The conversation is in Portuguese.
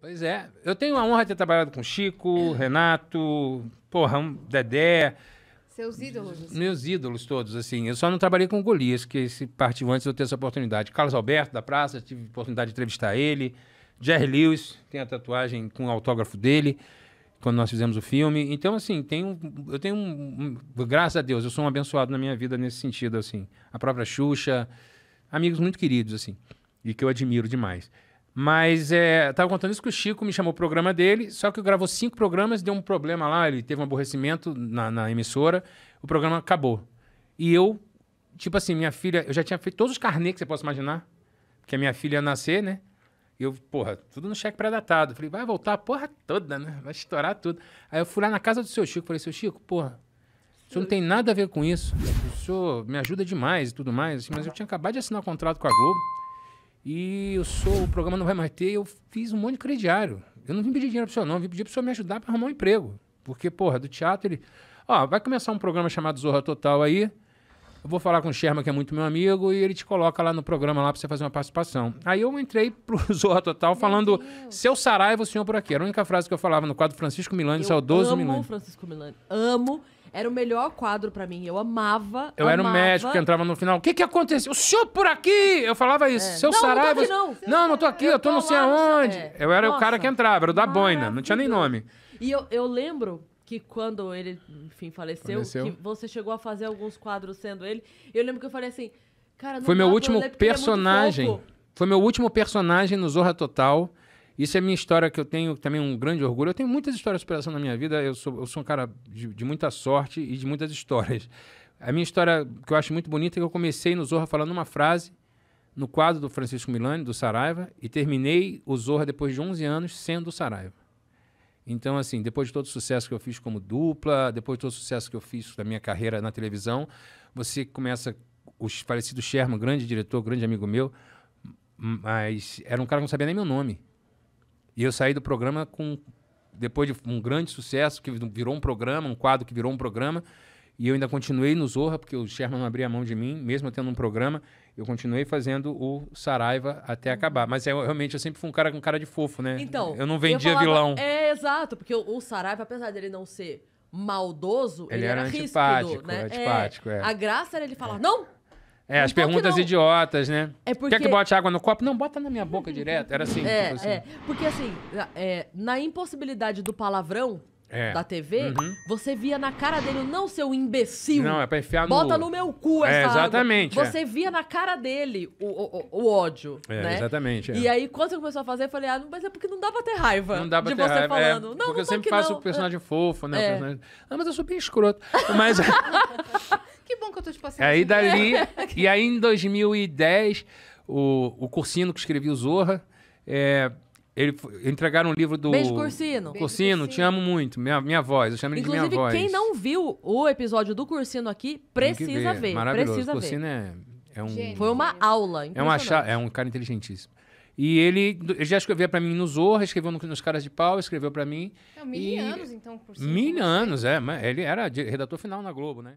Pois é. Eu tenho a honra de ter trabalhado com Chico, é. Renato, porra, um, Dedé. Seus ídolos? Assim. Meus ídolos todos, assim. Eu só não trabalhei com o Golias, que partiu antes de eu ter essa oportunidade. Carlos Alberto, da Praça, tive a oportunidade de entrevistar ele. Jerry Lewis, tem a tatuagem com o autógrafo dele, quando nós fizemos o filme. Então, assim, tenho, eu tenho um, um, Graças a Deus, eu sou um abençoado na minha vida nesse sentido, assim. A própria Xuxa, amigos muito queridos, assim, e que eu admiro demais. Mas é, tava contando isso que o Chico me chamou o programa dele, só que eu gravou cinco programas, deu um problema lá, ele teve um aborrecimento na, na emissora, o programa acabou. E eu, tipo assim, minha filha, eu já tinha feito todos os carnês que você possa imaginar, que a minha filha ia nascer, né? E eu, porra, tudo no cheque pré-datado. Falei, vai voltar a porra toda, né? Vai estourar tudo. Aí eu fui lá na casa do seu Chico, falei, seu Chico, porra, o senhor não tem nada a ver com isso. O senhor me ajuda demais e tudo mais, assim, mas eu tinha acabado de assinar um contrato com a Globo. E eu sou, o programa não vai mais ter, eu fiz um monte de crediário. Eu não vim pedir dinheiro pro senhor, não, eu vim pedir pro senhor me ajudar para arrumar um emprego. Porque, porra, do teatro ele. Ó, vai começar um programa chamado Zorra Total aí. Eu vou falar com o Sherman, que é muito meu amigo, e ele te coloca lá no programa lá pra você fazer uma participação. Aí eu entrei pro Zorra Total falando, seu Saraiva, o senhor por aqui. Era a única frase que eu falava no quadro Francisco Milani, eu saudoso amo Francisco Milani. Amo. Era o melhor quadro para mim. Eu amava. Eu amava. era o médico que entrava no final. O que que aconteceu? O senhor por aqui! Eu falava isso. É. Seu não, Saraiva. Não, tô aqui, não. não, não tô aqui, eu, eu tô, não sei aonde. É. Eu era Nossa. o cara que entrava, era o da boina. Não tinha nem nome. E eu, eu lembro que quando ele, enfim, faleceu, faleceu, que você chegou a fazer alguns quadros sendo ele. Eu lembro que eu falei assim, cara, não Foi meu último é personagem. foi meu último personagem no Zorra Total. Isso é minha história que eu tenho também um grande orgulho. Eu tenho muitas histórias de superação na minha vida. Eu sou, eu sou um cara de, de muita sorte e de muitas histórias. A minha história que eu acho muito bonita é que eu comecei no Zorra falando uma frase no quadro do Francisco Milani, do Saraiva, e terminei o Zorra depois de 11 anos sendo o Saraiva. Então, assim, depois de todo o sucesso que eu fiz como dupla, depois de todo o sucesso que eu fiz da minha carreira na televisão, você começa. O falecido Sherman, grande diretor, grande amigo meu, mas era um cara que não sabia nem meu nome. E eu saí do programa com depois de um grande sucesso que virou um programa, um quadro que virou um programa, e eu ainda continuei no Zorra porque o Sherman não abria a mão de mim, mesmo tendo um programa, eu continuei fazendo o Saraiva até acabar. Mas eu, é, realmente eu sempre fui um cara com cara de fofo, né? Então, eu não vendia eu falava, vilão. É exato, porque o, o Saraiva, apesar dele não ser maldoso, ele, ele era, era antipático, ríspido, né? Antipático, é, é. A graça era ele falar: é. "Não, é, as perguntas não... idiotas, né? É porque... Quer que bote água no copo? Não, bota na minha boca uhum. direto. Era assim. É, tipo assim. é. Porque assim, é, na impossibilidade do palavrão é. da TV, uhum. você via na cara dele, não, seu imbecil. Não, é pra enfiar no... Bota no meu cu é, essa é, exatamente. Água. Você via na cara dele o, o, o ódio, é, né? Exatamente. É. E aí, quando você começou a fazer, eu falei, ah, mas é porque não dá pra ter raiva. Não dá pra de ter você raiva. É, falando. não, porque não eu sempre faço o personagem fofo, né? Personagem... Ah, mas eu sou bem escroto. Mas... que eu tô tipo assim. É, aí dali, é. e aí em 2010, o, o Cursino que escrevia o Zorra, é, ele, entregaram um livro do. Beijo, Cursino. Cursino, te amo muito. Minha, minha voz, eu chamo ele de minha voz. Inclusive, quem não viu o episódio do Cursino aqui, precisa ver. É ver. Maravilhoso. Precisa o Cursino ver. É, é um. Foi uma aula. É, uma é um cara inteligentíssimo. E ele, ele já escreveu para mim no Zorra, escreveu no, nos Caras de Pau, escreveu para mim. É, mil e... anos, então, cursino Mil anos, é. Ele era redator final na Globo, né?